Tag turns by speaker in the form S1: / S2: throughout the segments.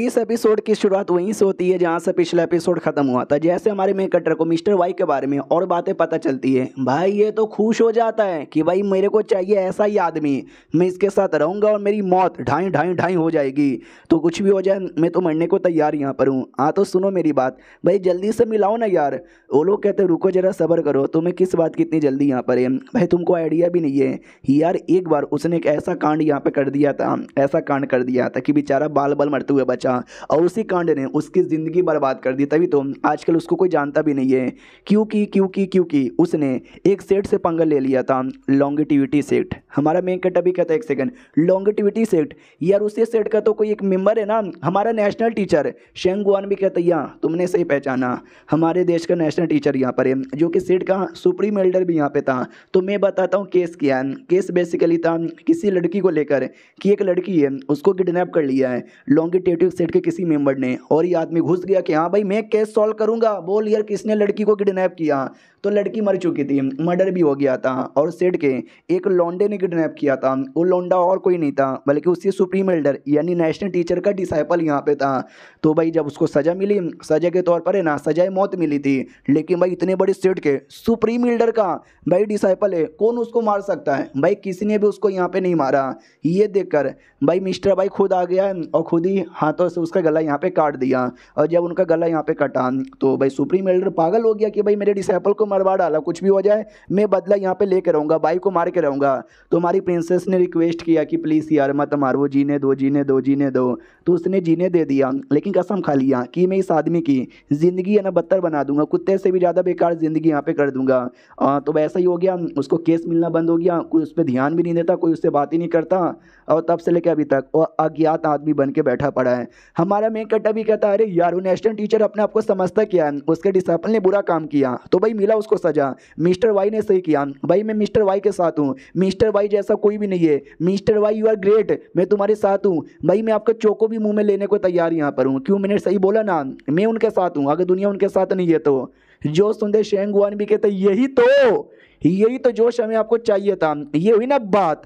S1: इस एपिसोड की शुरुआत वहीं से होती है जहां से पिछला एपिसोड खत्म हुआ था जैसे हमारे मेन कटर को मिस्टर वाई के बारे में और बातें पता चलती है भाई ये तो खुश हो जाता है कि भाई मेरे को चाहिए ऐसा ही आदमी मैं इसके साथ रहूंगा और मेरी मौत ढाई ढाई ढाई हो जाएगी तो कुछ भी हो जाए मैं तो मरने को तैयार यहाँ पर हूँ हाँ तो सुनो मेरी बात भाई जल्दी से मिलाओ ना यार वो लोग कहते रुको जरा सबर करो तुम्हें किस बात की इतनी जल्दी यहाँ पर है भाई तुमको आइडिया भी नहीं है यार एक बार उसने एक ऐसा कांड यहाँ पर कर दिया था ऐसा कांड कर दिया था कि बेचारा बाल बाल मरते हुए बच बचा और उसी कांड ने उसकी ज़िंदगी बर्बाद कर दी तभी तो आजकल उसको कोई जानता भी नहीं है क्योंकि क्योंकि क्योंकि उसने एक सेट से पंगल ले लिया था लॉन्गिटिविटी सेट हमारा मेन कट अभी कहता है एक सेकंड लॉन्गिटिविटी सेट यार उसी सेट का तो कोई एक मेम्बर है ना हमारा नेशनल टीचर शेंगुआन भी कहता है यहाँ तुमने सही पहचाना हमारे देश का नेशनल टीचर यहाँ पर है जो कि सेट का सुप्रीम एल्डर भी यहाँ पे था तो मैं बताता हूँ केस किया है केस बेसिकली था किसी लड़की को लेकर कि एक लड़की है उसको किडनैप कर लिया है लॉन्गिटेटिव सेट के किसी मेंबर ने और ये आदमी घुस गया कि हाँ भाई मैं केस सॉल्व करूंगा बोल यार किसने लड़की को किडनैप किया तो लड़की मर चुकी थी मर्डर भी हो गया था और सेट के एक लौंडे ने किडनैप किया था वो लौंडा और कोई नहीं था बल्कि उसके सुप्रीम एल्डर यानी नेशनल टीचर का डिसाइपल यहाँ पे था तो भाई जब उसको सज़ा मिली सज़ा के तौर पर है ना सजाए मौत मिली थी लेकिन भाई इतने बड़े सेट के सुप्रीम एल्डर का भाई डिसाइपल है कौन उसको मार सकता है भाई किसी ने भी उसको यहाँ पर नहीं मारा ये देख भाई मिस्टर भाई खुद आ गया और खुद ही हाथों तो उसका गला यहाँ पे काट दिया और जब उनका गला यहाँ पे कटा तो भाई सुप्रीम एल्डर पागल हो गया कि भाई मेरे डिसाइपल को मरवा डाला कुछ भी हो जाए मैं बदला यहाँ पे लेकर रहूँगा भाई को मार के रहूँगा तो हमारी प्रिंसेस ने रिक्वेस्ट किया कि प्लीज़ यार मत मारो जीने दो जीने दो जीने दो तो उसने जीने दे दिया लेकिन कसम खा लिया कि मैं इस आदमी की ज़िंदगी है ना बदतर बना दूंगा कुत्ते से भी ज़्यादा बेकार ज़िंदगी यहाँ पे कर दूंगा तो वैसा ही हो गया उसको केस मिलना बंद हो गया कोई उस पर ध्यान भी नहीं देता कोई उससे बात ही नहीं करता और तब से लेकर अभी तक वो अज्ञात आदमी बन के बैठा पड़ा है हमारा मेन कट्टा भी कहता अरे यार वो नेशनल टीचर अपने आप को समझता क्या उसके डिसाइपल ने बुरा काम किया तो भाई मिला उसको सजा मिस्टर वाई ने सही किया भाई मैं मिस्टर वाई के साथ हूँ मिस्टर वाई जैसा कोई भी नहीं है Mr Y you are great मैं तुम्हारे साथ हूँ भाई मैं आपका चोको भी मुँह में लेने को तैयार यहाँ पर हूँ क्यों मैंने सही बोला ना मैं उनके साथ हूँ अगर दुनिया उनके साथ नहीं है तो जो सुनते शेंगवान भी कहते यही तो यही तो जोश हमें आपको चाहिए था ये हुई ना बात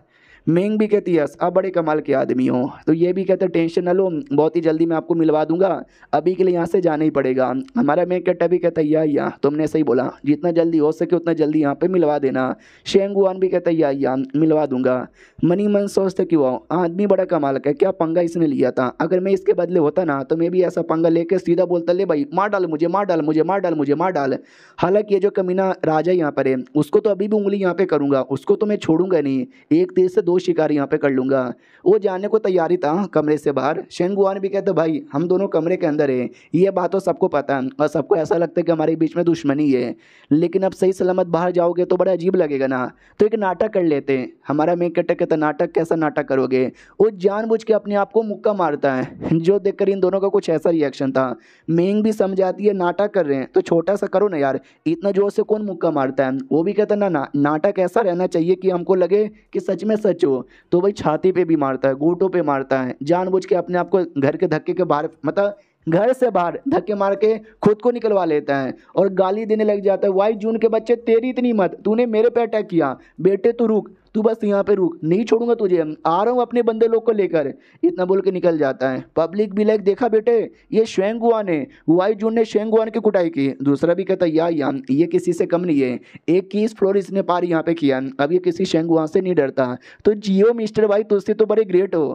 S1: मेंग भी कहती है आप बड़े कमाल के आदमी हो तो ये भी कहते टेंशन ना लो बहुत ही जल्दी मैं आपको मिलवा दूंगा अभी के लिए यहाँ से जाना ही पड़ेगा हमारा मेंग कैट भी कहता या या तुमने सही बोला जितना जल्दी हो सके उतना जल्दी यहाँ पे मिलवा देना शेंगुआन भी कहता या या मिलवा दूंगा मनी मन सोचते कि वो आदमी बड़ा कमाल का क्या पंगा इसने लिया था अगर मैं इसके बदले होता ना तो मैं भी ऐसा पंगा लेकर सीधा बोलता ले भाई मार डाल मुझे मार डाल मुझे मार डाल मुझे मार डाल हालांकि ये जो कमीना राजा यहाँ पर है उसको तो अभी भी उंगली यहाँ पे करूँगा उसको तो मैं छोड़ूंगा नहीं एक तेज़ से दो शिकार यहाँ पे कर लूंगा वो जाने को तैयारी था कमरे से बाहर शेंगुआन भी कहते भाई हम दोनों कमरे के अंदर है ये बात तो सबको पता है और सबको ऐसा लगता है कि हमारे बीच में दुश्मनी है लेकिन अब सही सलामत बाहर जाओगे तो बड़ा अजीब लगेगा ना तो एक नाटक कर लेते हमारा मेन कटक कहता नाटक कैसा नाटक करोगे वो जानबूझ के अपने आप को मुक्का मारता है जो देखकर इन दोनों का कुछ ऐसा रिएक्शन था मेंग भी समझाती है नाटक कर रहे हैं तो छोटा सा करो ना यार इतना जोर से कौन मुक्का मारता है वो भी कहता ना ना नाटक ऐसा रहना चाहिए कि हमको लगे कि सच में सच हो तो भाई छाती पे भी मारता है गोटों पे मारता है जानबूझ के अपने आप को घर के धक्के के बाहर मतलब घर से बाहर धक्के मार के खुद को निकलवा लेता है और गाली देने लग जाता है वाई जून के बच्चे तेरी इतनी मत तूने मेरे पे अटैक किया बेटे तू रुक तू बस यहाँ पे रुक नहीं छोड़ूंगा तुझे आ रहा हूँ अपने बंदे लोग को लेकर इतना बोल के निकल जाता है पब्लिक भी लाइक देखा बेटे ये शेंगुआन है वाई जून ने शेंगुआन की कुटाई की दूसरा भी कहता या यार ये किसी से कम नहीं है इक्कीस फ्लोर इसने पार यहाँ पे किया अब ये किसी शेंगुआन से नहीं डरता तो जियो मिस्टर वाई तुझसे तो बड़े ग्रेट हो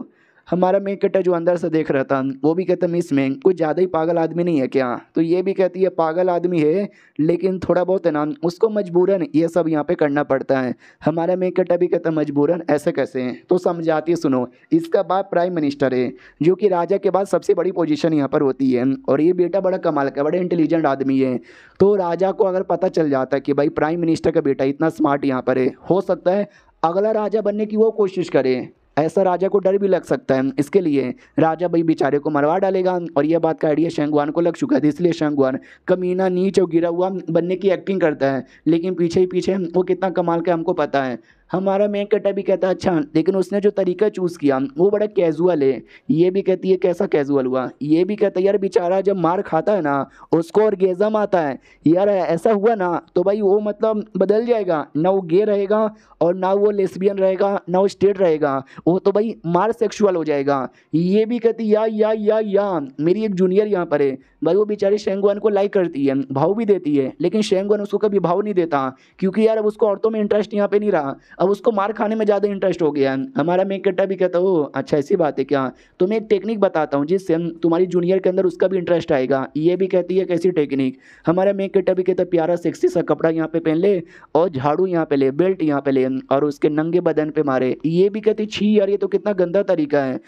S1: हमारा मेन कट्टा जो अंदर से देख रहा था वो भी कहता मिस मैं कुछ ज़्यादा ही पागल आदमी नहीं है क्या तो ये भी कहती है पागल आदमी है लेकिन थोड़ा बहुत है ना उसको मजबूरन ये सब यहाँ पे करना पड़ता है हमारा मेन कट्टा भी कहता मजबूरन ऐसे कैसे हैं तो समझाती सुनो इसका बाप प्राइम मिनिस्टर है जो कि राजा के बाद सबसे बड़ी पोजिशन यहाँ पर होती है और ये बेटा बड़ा कमाल का बड़ा इंटेलिजेंट आदमी है तो राजा को अगर पता चल जाता है कि भाई प्राइम मिनिस्टर का बेटा इतना स्मार्ट यहाँ पर है हो सकता है अगला राजा बनने की वो कोशिश करे ऐसा राजा को डर भी लग सकता है इसके लिए राजा भाई बेचारे को मरवा डालेगा और यह बात का आइडिया शंगवान को लग चुका है इसलिए शंगवान कमीना नीच और गिरा हुआ बनने की एक्टिंग करता है लेकिन पीछे ही पीछे वो कितना कमाल का हमको पता है हमारा मेन कटा भी कहता है अच्छा लेकिन उसने जो तरीका चूज़ किया वो बड़ा कैजुअल है ये भी कहती है कैसा कैजुअल हुआ ये भी कहता है यार बेचारा जब मार खाता है ना उसको और गेजम आता है यार ऐसा हुआ ना तो भाई वो मतलब बदल जाएगा ना वो गे रहेगा और ना वो लेस्बियन रहेगा ना वो स्टेट रहेगा वो तो भाई मार सेक्शुअल हो जाएगा ये भी कहती या या या या मेरी एक जूनियर यहाँ पर है भाई वो बेचारी शेंगवान को लाइक करती है भाव भी देती है लेकिन शेंगवान उसको कभी भाव नहीं देता क्योंकि यार अब उसको औरतों में इंटरेस्ट यहाँ पे नहीं रहा अब उसको मार खाने में ज़्यादा इंटरेस्ट हो गया हमारा मैं कट्टा भी कहता हूँ अच्छा ऐसी बात है क्या तो मैं एक टेक्निक बताता हूँ जिससे तुम्हारी जूनियर के अंदर उसका भी इंटरेस्ट आएगा ये भी कहती है कैसी टेक्निक हमारा मैं कट्टा भी कहता प्यारा सेक्सी सा कपड़ा यहाँ पे पहन ले और झाड़ू यहाँ पे ले बेल्ट यहाँ पे ले और उसके नंगे बदन पे मारे ये भी कहती छी यार ये तो कितना गंदा तरीका है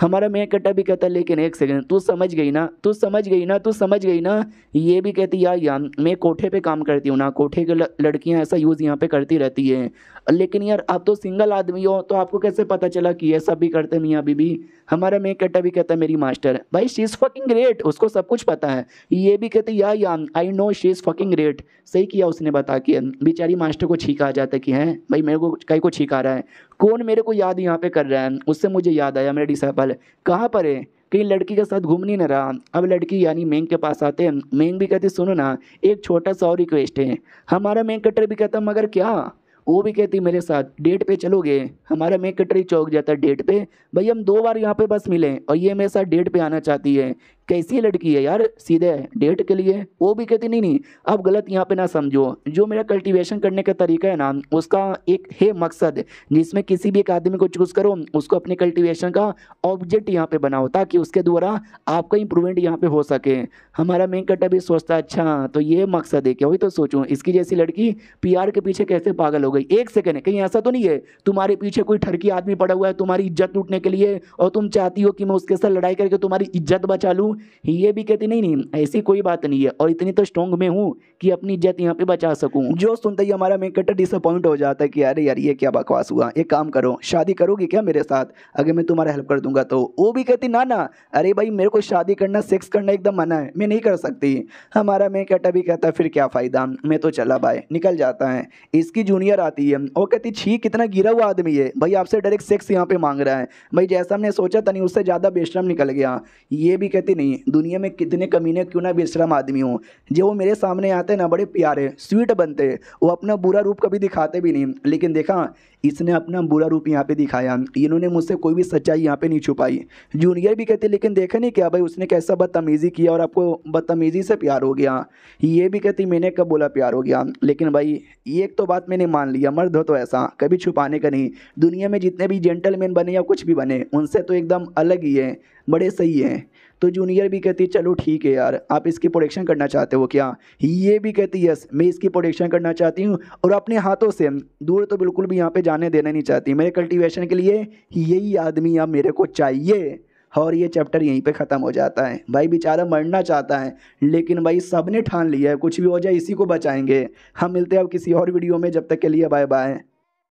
S1: हमारा मैं कट्टा भी कहता लेकिन एक सेकेंड तू समझ गई ना तू समझ गई ना तू समझ गई ना ये भी कहती यार यार मैं कोठे पे काम करती हूँ ना कोठे के लड़कियाँ ऐसा यूज़ यहाँ पे करती रहती है लेकिन यार आप तो सिंगल आदमी हो तो आपको कैसे पता चला कि ये सब भी करते मियाँ भी हमारा मैं कट्टा भी कहता मेरी मास्टर भाई शी इज़ फकिंग ग्रेट उसको सब कुछ पता है ये भी कहती यार यार I know she is fucking great सही किया उसने बता के बेचारी मास्टर को छीका आ जाता कि हैं भाई मेरे को कहीं को छीका रहा है कौन मेरे को याद यहाँ पे कर रहा है उससे मुझे याद आया मेरा डिसाइपल कहाँ पर है कहीं लड़की के साथ घूम नहीं ना रहा अब लड़की यानी मैंग के पास आते हैं मैंग भी कहती सुनो ना एक छोटा सा और रिक्वेस्ट है हमारा मैंग कटर भी कहता मगर क्या वो भी कहती मेरे साथ डेट पे चलोगे हमारा मेक कटरी चौक जाता है डेट पे भाई हम दो बार यहाँ पे बस मिले और ये मेरे साथ डेट पे आना चाहती है कैसी लड़की है यार सीधे डेट के लिए वो भी कहती नहीं नहीं अब गलत यहाँ पे ना समझो जो मेरा कल्टीवेशन करने का तरीका है ना उसका एक है मकसद जिसमें किसी भी एक आदमी को चूज़ करो उसको अपने कल्टीवेशन का ऑब्जेक्ट यहाँ पे बनाओ ताकि उसके द्वारा आपका इंप्रूवमेंट यहाँ पे हो सके हमारा मेन कट अभी सोचता अच्छा तो ये मकसद है क्या वही तो सोचूँ इसकी जैसी लड़की पी के पीछे कैसे पागल हो गई एक सेकेंड कहीं ऐसा तो नहीं है तुम्हारे पीछे कोई ठरकी आदमी पड़ा हुआ है तुम्हारी इज्जत टूटने के लिए और तुम चाहती हो कि मैं उसके साथ लड़ाई करके तुम्हारी इज्जत बचा लूँ हूँ ये भी कहती नहीं नहीं ऐसी कोई बात नहीं है और इतनी तो स्ट्रॉन्ग में हूँ कि अपनी इज्जत यहाँ पे बचा सकूँ जो सुनते ही हमारा मैं कटर डिसअपॉइंट हो जाता है कि अरे यार ये क्या बकवास हुआ एक काम करो शादी करोगी क्या मेरे साथ अगर मैं तुम्हारा हेल्प कर दूंगा तो वो भी कहती ना ना अरे भाई मेरे को शादी करना सेक्स करना एकदम मना है मैं नहीं कर सकती हमारा मैं कटर भी कहता फिर क्या फ़ायदा मैं तो चला भाई निकल जाता है इसकी जूनियर आती है वो कहती छी कितना गिरा हुआ आदमी है भाई आपसे डायरेक्ट सेक्स यहाँ पे मांग रहा है भाई जैसा हमने सोचा था नहीं उससे ज़्यादा बेशरम निकल गया ये भी कहती नहीं नहीं दुनिया में कितने कमीने क्यों ना बेशरम आदमी हूँ जो वो मेरे सामने आते ना बड़े प्यारे स्वीट बनते वो अपना बुरा रूप कभी दिखाते भी नहीं लेकिन देखा इसने अपना बुरा रूप यहाँ पे दिखाया इन्होंने मुझसे कोई भी सच्चाई यहाँ पे नहीं छुपाई जूनियर भी कहते लेकिन देखा नहीं क्या भाई उसने कैसा बदतमीज़ी किया और आपको बदतमीज़ी से प्यार हो गया ये भी कहती मैंने कब बोला प्यार हो गया लेकिन भाई ये एक तो बात मैंने मान लिया मर्द हो तो ऐसा कभी छुपाने का नहीं दुनिया में जितने भी जेंटलमैन बने या कुछ भी बने उनसे तो एकदम अलग ही है बड़े सही हैं तो जूनियर भी कहती है चलो ठीक है यार आप इसकी प्रोडक्शन करना चाहते हो क्या ये भी कहती है यस मैं इसकी प्रोडक्शन करना चाहती हूँ और अपने हाथों से दूर तो बिल्कुल भी यहाँ पर जाने देना नहीं चाहती मेरे कल्टिवेशन के लिए यही आदमी अब मेरे को चाहिए और ये चैप्टर यहीं पे ख़त्म हो जाता है भाई बेचारा मरना चाहता है लेकिन भाई सब ने ठान लिया है कुछ भी हो जाए इसी को बचाएंगे हम मिलते हैं अब किसी और वीडियो में जब तक के लिए बाय बाय